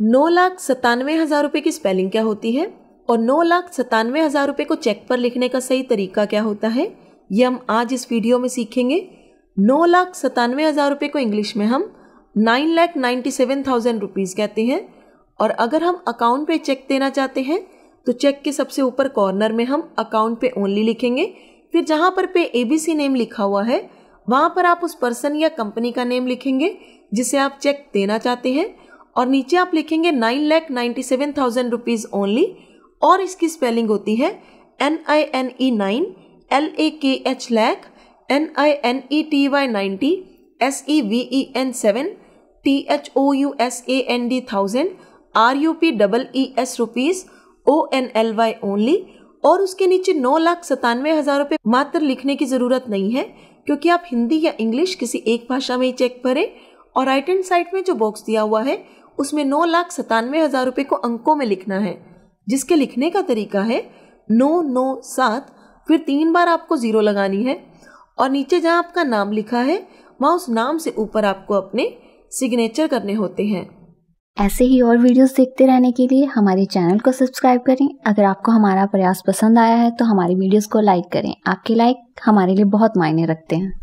नौ लाख सतानवे हज़ार रुपये की स्पेलिंग क्या होती है और नौ लाख सतानवे हज़ार रुपये को चेक पर लिखने का सही तरीका क्या होता है ये हम आज इस वीडियो में सीखेंगे नौ लाख सतानवे हज़ार रुपये को इंग्लिश में हम nine lakh ninety seven thousand rupees कहते हैं और अगर हम अकाउंट पे चेक देना चाहते हैं तो चेक के सबसे ऊपर कॉर्नर में हम अकाउंट पे ओनली लिखेंगे फिर जहाँ पर पे सी नेम लिखा हुआ है वहाँ पर आप उस पर्सन या कंपनी का नेम लिखेंगे जिसे आप चेक देना चाहते हैं और नीचे आप लिखेंगे nine lakh ninety seven thousand rupees only और इसकी स्पेलिंग होती है N I N E nine L A K H lakh N I N E T Y ninety S E V E N seven T H O U S A N D thousand R U P double E S rupees O N L Y only और उसके नीचे नौ लाख सतानवे हज़ार रुपये मात्र लिखने की ज़रूरत नहीं है क्योंकि आप हिंदी या इंग्लिश किसी एक भाषा में ही चेक भरें और राइट एंड साइड में जो बॉक्स दिया हुआ है उसमें नौ लाख सतानवे हज़ार रुपये को अंकों में लिखना है जिसके लिखने का तरीका है नौ नौ सात फिर तीन बार आपको ज़ीरो लगानी है और नीचे जहाँ आपका नाम लिखा है वहाँ उस नाम से ऊपर आपको अपने सिग्नेचर करने होते हैं ऐसे ही और वीडियोस देखते रहने के लिए हमारे चैनल को सब्सक्राइब करें अगर आपको हमारा प्रयास पसंद आया है तो हमारे वीडियोस को लाइक करें आपके लाइक हमारे लिए बहुत मायने रखते हैं